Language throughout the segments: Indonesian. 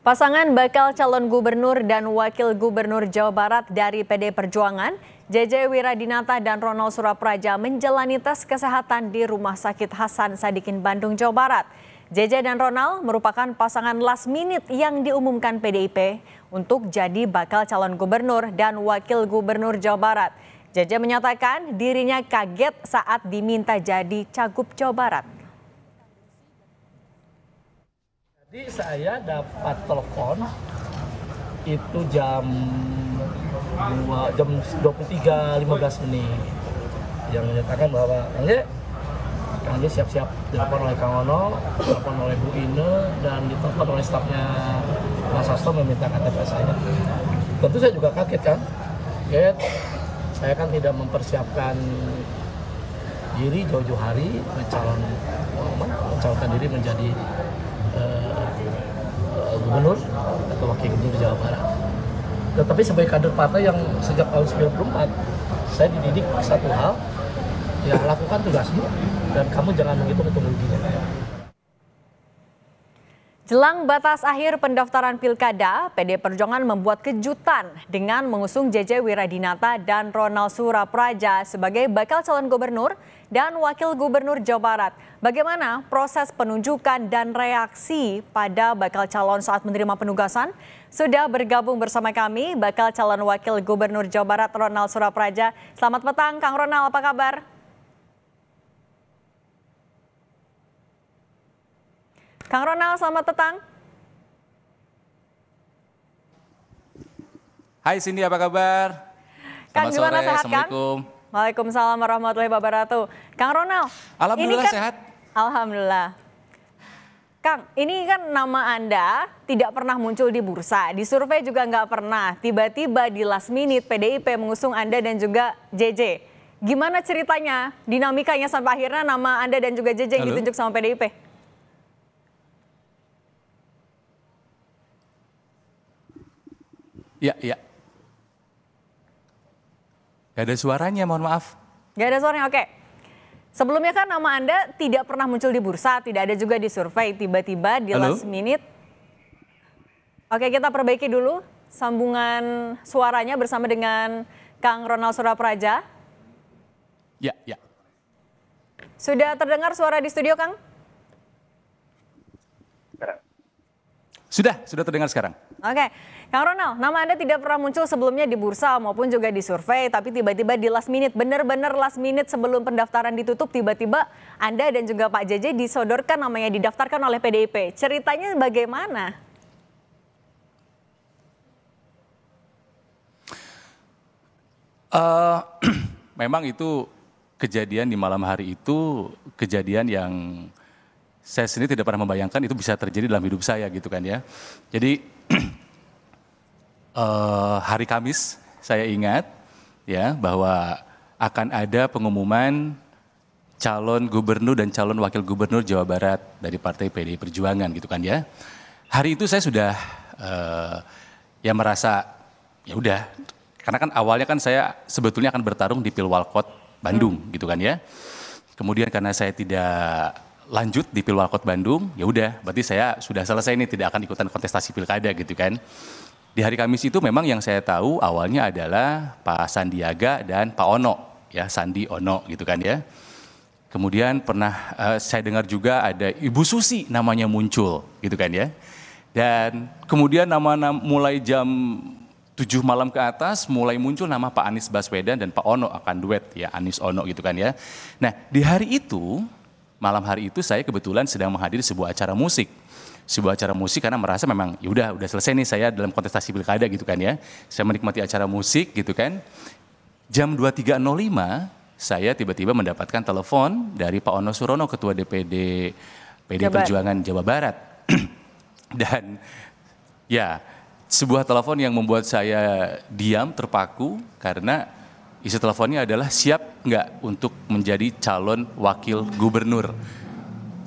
Pasangan bakal calon gubernur dan wakil gubernur Jawa Barat dari PD Perjuangan, JJ Wiradinata dan Ronald Surapraja menjalani tes kesehatan di Rumah Sakit Hasan Sadikin Bandung, Jawa Barat. JJ dan Ronald merupakan pasangan last minute yang diumumkan PDIP untuk jadi bakal calon gubernur dan wakil gubernur Jawa Barat. JJ menyatakan dirinya kaget saat diminta jadi Cagup Jawa Barat. Jadi saya dapat telepon itu jam 2, jam 23.15 menit yang menyatakan bahwa Kang Kang siap-siap telepon oleh Kang Ono, telepon oleh Bu Ine dan ditelepon oleh stafnya Mas Sasto meminta KTP saya. Tentu saya juga kaget kan. Kaget. Saya kan tidak mempersiapkan diri jauh-jauh hari mencalon mencalonkan diri menjadi uh, gubernur atau wakil gubernur Jawa Barat. Tetapi nah, sebagai kader partai yang sejak tahun 94 saya dididik satu hal, ya lakukan tugasmu dan kamu jangan menghitung hitung ruginya. Jelang batas akhir pendaftaran pilkada, PD Perjuangan membuat kejutan dengan mengusung JJ Wiradinata dan Ronald Surapraja sebagai bakal calon gubernur dan wakil gubernur Jawa Barat. Bagaimana proses penunjukan dan reaksi pada bakal calon saat menerima penugasan? Sudah bergabung bersama kami bakal calon wakil gubernur Jawa Barat Ronald Surapraja. Selamat petang Kang Ronald, apa kabar? Kang Ronald, selamat petang. Hai Cindy, apa kabar? Kang, selamat gimana sore. sehat Assalamualaikum. Kang? Waalaikumsalam warahmatullahi wabarakatuh. Kang Ronald, Alhamdulillah ini kan, sehat. Alhamdulillah. Kang, ini kan nama Anda tidak pernah muncul di bursa, di survei juga nggak pernah. Tiba-tiba di last minute PDIP mengusung Anda dan juga JJ. Gimana ceritanya, dinamikanya sampai akhirnya nama Anda dan juga JJ Halo? ditunjuk sama PDIP? Ya, ya. Gak ada suaranya, mohon maaf. Gak ada suaranya, oke. Sebelumnya kan nama Anda tidak pernah muncul di bursa, tidak ada juga di survei, tiba-tiba di Halo? last minute. Oke, kita perbaiki dulu sambungan suaranya bersama dengan Kang Ronald Surapraja. Ya, ya. Sudah terdengar suara di studio, Kang? Sudah, sudah terdengar sekarang. Oke. Kang Ronald, nama Anda tidak pernah muncul sebelumnya di bursa maupun juga di survei, tapi tiba-tiba di last minute, benar-benar last minute sebelum pendaftaran ditutup, tiba-tiba Anda dan juga Pak JJ disodorkan namanya didaftarkan oleh PDIP. Ceritanya bagaimana? Uh, memang itu kejadian di malam hari itu kejadian yang saya sendiri tidak pernah membayangkan itu bisa terjadi dalam hidup saya gitu kan ya. Jadi eh, hari Kamis saya ingat ya bahwa akan ada pengumuman calon gubernur dan calon wakil gubernur Jawa Barat dari partai PDI Perjuangan gitu kan ya. Hari itu saya sudah uh, ya merasa ya udah karena kan awalnya kan saya sebetulnya akan bertarung di Pilwalkot Bandung hmm. gitu kan ya. Kemudian karena saya tidak lanjut di Pilwalkot Bandung, ya udah berarti saya sudah selesai ini tidak akan ikutan kontestasi pilkada gitu kan. Di hari Kamis itu memang yang saya tahu awalnya adalah Pak Sandiaga dan Pak Ono, ya Sandi Ono gitu kan ya. Kemudian pernah uh, saya dengar juga ada Ibu Susi namanya muncul gitu kan ya. Dan kemudian nama, nama mulai jam 7 malam ke atas mulai muncul nama Pak Anies Baswedan dan Pak Ono akan duet ya Anies Ono gitu kan ya. Nah di hari itu malam hari itu saya kebetulan sedang menghadiri sebuah acara musik sebuah acara musik karena merasa memang yaudah udah selesai nih saya dalam kontestasi pilkada gitu kan ya. Saya menikmati acara musik gitu kan. Jam 23.05 saya tiba-tiba mendapatkan telepon dari Pak Ono Surono ketua DPD PD Perjuangan Jawa Barat. Dan ya sebuah telepon yang membuat saya diam terpaku karena isi teleponnya adalah siap nggak untuk menjadi calon wakil gubernur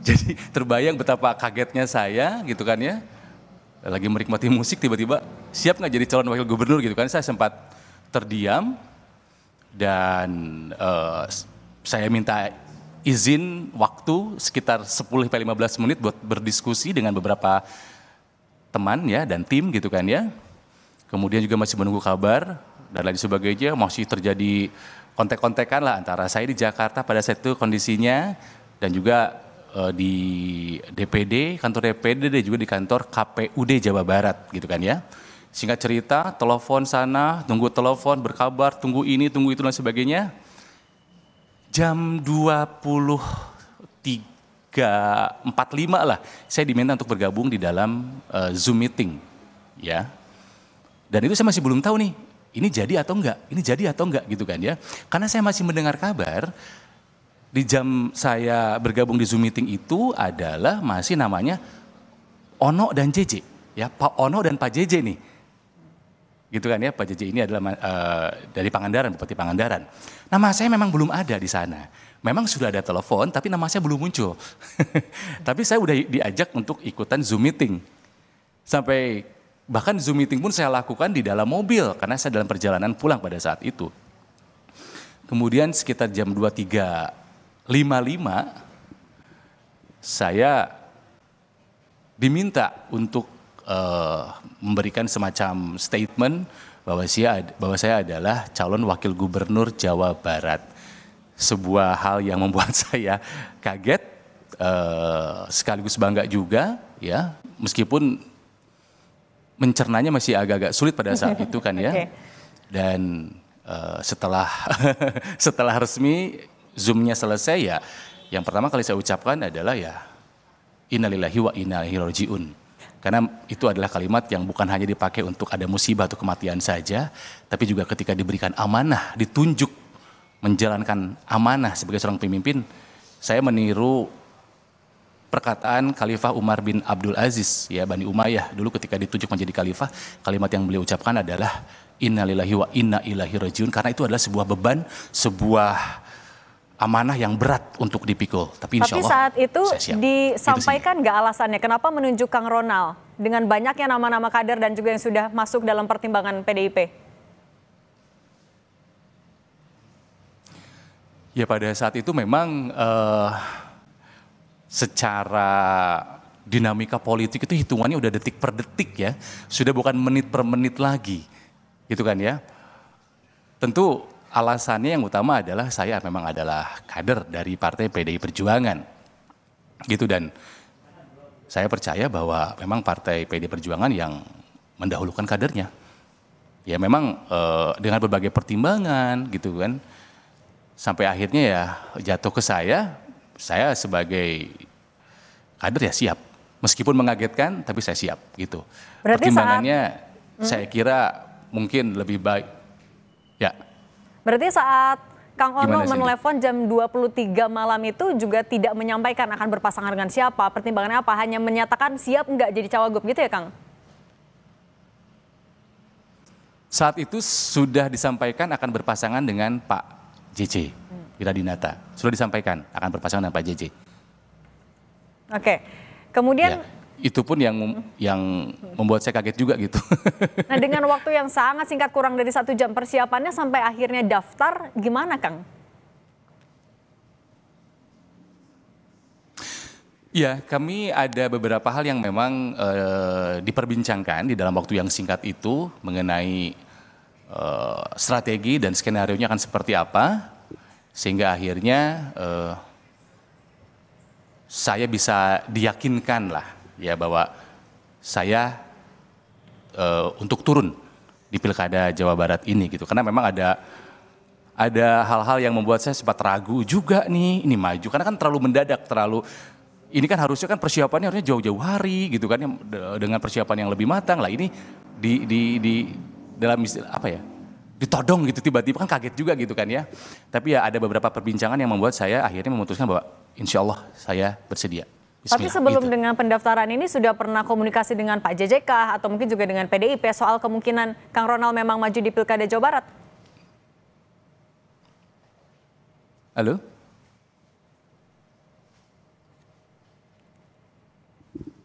Jadi terbayang betapa kagetnya saya gitu kan ya. Lagi menikmati musik tiba-tiba siap nggak jadi calon wakil gubernur gitu kan. Saya sempat terdiam dan uh, saya minta izin waktu sekitar 10 15 menit buat berdiskusi dengan beberapa teman ya dan tim gitu kan ya. Kemudian juga masih menunggu kabar dan lain sebagainya masih terjadi kontek-kontekan lah antara saya di Jakarta pada saat itu kondisinya dan juga uh, di DPD, kantor DPD dan juga di kantor KPUD Jawa Barat gitu kan ya. Singkat cerita, telepon sana, tunggu telepon, berkabar, tunggu ini, tunggu itu dan sebagainya. Jam empat lima lah saya diminta untuk bergabung di dalam uh, Zoom meeting ya. Dan itu saya masih belum tahu nih, ini jadi atau enggak, ini jadi atau enggak gitu kan ya. Karena saya masih mendengar kabar di jam saya bergabung di Zoom meeting itu adalah masih namanya Ono dan JJ. Ya, Pak Ono dan Pak JJ nih. Gitu kan ya, Pak JJ ini adalah uh, dari Pangandaran, Bupati Pangandaran. Nama saya memang belum ada di sana. Memang sudah ada telepon, tapi nama saya belum muncul. tapi saya udah diajak untuk ikutan Zoom meeting. Sampai bahkan Zoom meeting pun saya lakukan di dalam mobil, karena saya dalam perjalanan pulang pada saat itu. Kemudian sekitar jam 23 55 saya diminta untuk uh, memberikan semacam statement bahwa saya bahwa saya adalah calon wakil gubernur Jawa Barat. Sebuah hal yang membuat saya kaget uh, sekaligus bangga juga ya, meskipun mencernanya masih agak-agak sulit pada saat itu kan ya. Dan uh, setelah setelah resmi zoomnya selesai ya, yang pertama kali saya ucapkan adalah ya innalillahi wa inna ilaihi Karena itu adalah kalimat yang bukan hanya dipakai untuk ada musibah atau kematian saja, tapi juga ketika diberikan amanah, ditunjuk menjalankan amanah sebagai seorang pemimpin, saya meniru perkataan Khalifah Umar bin Abdul Aziz ya Bani Umayyah dulu ketika ditunjuk menjadi khalifah kalimat yang beliau ucapkan adalah innalillahi wa inna ilaihi rajiun karena itu adalah sebuah beban sebuah amanah yang berat untuk dipikul. Tapi, insya Tapi Allah, saat itu disampaikan nggak alasannya kenapa menunjuk Kang Ronald dengan banyaknya nama-nama kader dan juga yang sudah masuk dalam pertimbangan PDIP? Ya pada saat itu memang uh, secara dinamika politik itu hitungannya udah detik per detik ya, sudah bukan menit per menit lagi, gitu kan ya. Tentu alasannya yang utama adalah saya memang adalah kader dari partai PDI Perjuangan. Gitu dan saya percaya bahwa memang partai PDI Perjuangan yang mendahulukan kadernya. Ya memang e, dengan berbagai pertimbangan gitu kan. Sampai akhirnya ya jatuh ke saya, saya sebagai kader ya siap. Meskipun mengagetkan tapi saya siap gitu. Berarti Pertimbangannya saat, hmm. saya kira mungkin lebih baik ya Berarti saat Kang Ono menelepon jam 23 malam itu juga tidak menyampaikan akan berpasangan dengan siapa, pertimbangannya apa, hanya menyatakan siap nggak jadi cawagup gitu ya Kang? Saat itu sudah disampaikan akan berpasangan dengan Pak JJ, Bila Dinata. Sudah disampaikan akan berpasangan dengan Pak JJ. Oke, kemudian ya itu pun yang yang membuat saya kaget juga gitu. Nah dengan waktu yang sangat singkat kurang dari satu jam persiapannya sampai akhirnya daftar gimana Kang? Ya, kami ada beberapa hal yang memang e, diperbincangkan di dalam waktu yang singkat itu mengenai e, strategi dan skenario nya akan seperti apa, sehingga akhirnya e, saya bisa diyakinkan lah ya bahwa saya uh, untuk turun di pilkada Jawa Barat ini gitu karena memang ada ada hal-hal yang membuat saya sempat ragu juga nih ini maju karena kan terlalu mendadak terlalu ini kan harusnya kan persiapannya harusnya jauh-jauh hari gitu kan dengan persiapan yang lebih matang lah ini di di di dalam istilah apa ya ditodong gitu tiba-tiba kan kaget juga gitu kan ya tapi ya ada beberapa perbincangan yang membuat saya akhirnya memutuskan bahwa insya Allah saya bersedia Bismillah. Tapi sebelum gitu. dengan pendaftaran ini sudah pernah komunikasi dengan Pak JJK atau mungkin juga dengan PDIP soal kemungkinan Kang Ronald memang maju di Pilkada Jawa Barat? Halo?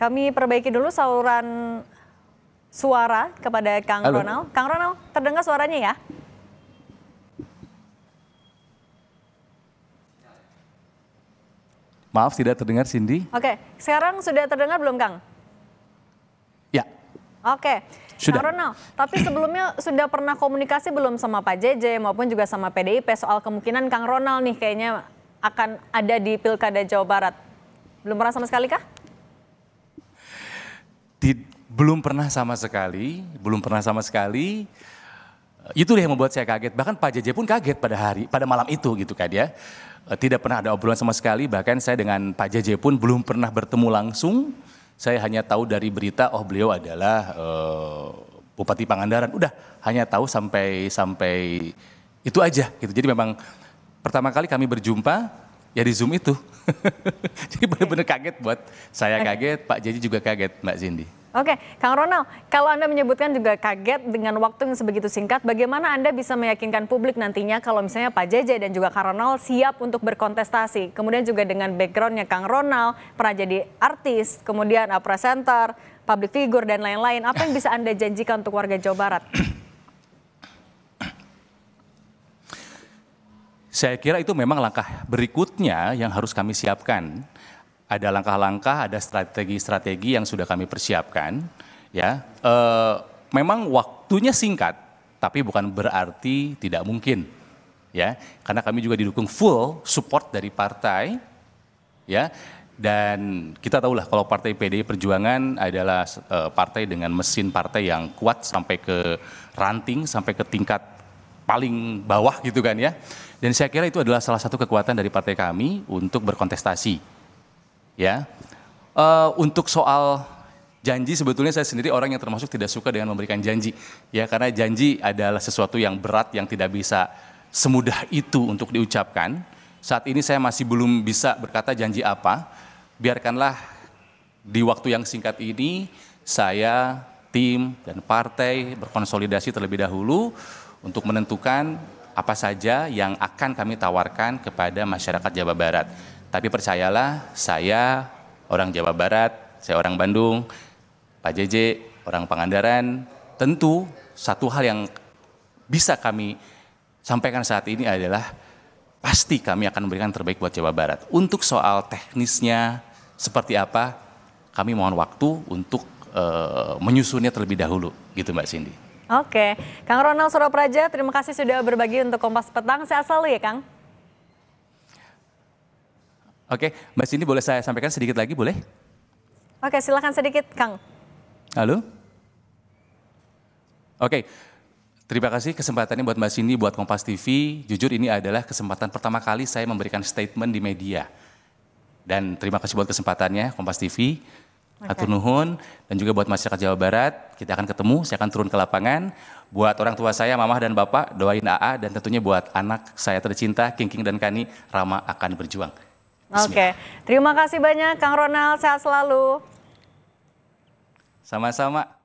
Kami perbaiki dulu saluran suara kepada Kang Halo. Ronald. Kang Ronald, terdengar suaranya ya? Maaf tidak terdengar Cindy. Oke, sekarang sudah terdengar belum Kang? Ya. Oke. Sudah. Karena, Ronald, tapi sebelumnya sudah pernah komunikasi belum sama Pak JJ maupun juga sama PDIP soal kemungkinan Kang Ronald nih kayaknya akan ada di Pilkada Jawa Barat? Belum pernah sama sekali kah? Di, belum pernah sama sekali, belum pernah sama sekali. Itu yang membuat saya kaget. Bahkan Pak JJ pun kaget pada hari, pada malam itu gitu kan ya. Tidak pernah ada obrolan sama sekali. Bahkan saya dengan Pak JJ pun belum pernah bertemu langsung. Saya hanya tahu dari berita, oh beliau adalah uh, Bupati Pangandaran. Udah hanya tahu sampai sampai itu aja gitu. Jadi memang pertama kali kami berjumpa ya di Zoom itu. Jadi benar-benar kaget buat saya kaget, Pak Jaji juga kaget, Mbak Cindy. Oke, Kang Ronald, kalau Anda menyebutkan juga kaget dengan waktu yang sebegitu singkat, bagaimana Anda bisa meyakinkan publik nantinya kalau misalnya Pak JJ dan juga Kang Ronald siap untuk berkontestasi? Kemudian juga dengan backgroundnya Kang Ronald, pernah jadi artis, kemudian uh, presenter, public figure, dan lain-lain. Apa yang bisa Anda janjikan untuk warga Jawa Barat? Saya kira itu memang langkah berikutnya yang harus kami siapkan ada langkah-langkah, ada strategi-strategi yang sudah kami persiapkan. Ya, e, memang waktunya singkat, tapi bukan berarti tidak mungkin. Ya, karena kami juga didukung full support dari partai. Ya, dan kita tahu lah, kalau partai PD Perjuangan adalah e, partai dengan mesin partai yang kuat sampai ke ranting, sampai ke tingkat paling bawah gitu kan ya. Dan saya kira itu adalah salah satu kekuatan dari partai kami untuk berkontestasi Ya, uh, untuk soal janji sebetulnya saya sendiri orang yang termasuk tidak suka dengan memberikan janji ya karena janji adalah sesuatu yang berat yang tidak bisa semudah itu untuk diucapkan saat ini saya masih belum bisa berkata janji apa biarkanlah di waktu yang singkat ini saya tim dan partai berkonsolidasi terlebih dahulu untuk menentukan apa saja yang akan kami tawarkan kepada masyarakat Jawa Barat tapi percayalah, saya orang Jawa Barat, saya orang Bandung, Pak JJ, orang Pangandaran, tentu satu hal yang bisa kami sampaikan saat ini adalah pasti kami akan memberikan terbaik buat Jawa Barat. Untuk soal teknisnya seperti apa, kami mohon waktu untuk e, menyusunnya terlebih dahulu, gitu Mbak Cindy. Oke, Kang Ronald Soropraja, terima kasih sudah berbagi untuk Kompas Petang. Saya selalu ya, Kang. Oke, Mbak Cindy boleh saya sampaikan sedikit lagi, boleh? Oke, silakan sedikit, Kang. Halo? Oke, terima kasih kesempatannya buat Mbak Cindy, buat Kompas TV. Jujur ini adalah kesempatan pertama kali saya memberikan statement di media. Dan terima kasih buat kesempatannya, Kompas TV. Atur nuhun dan juga buat masyarakat Jawa Barat, kita akan ketemu, saya akan turun ke lapangan. Buat orang tua saya, mamah dan bapak, doain AA dan tentunya buat anak saya tercinta, King King dan Kani, Rama akan berjuang. Oke, terima kasih banyak Kang Ronald, sehat selalu. Sama-sama.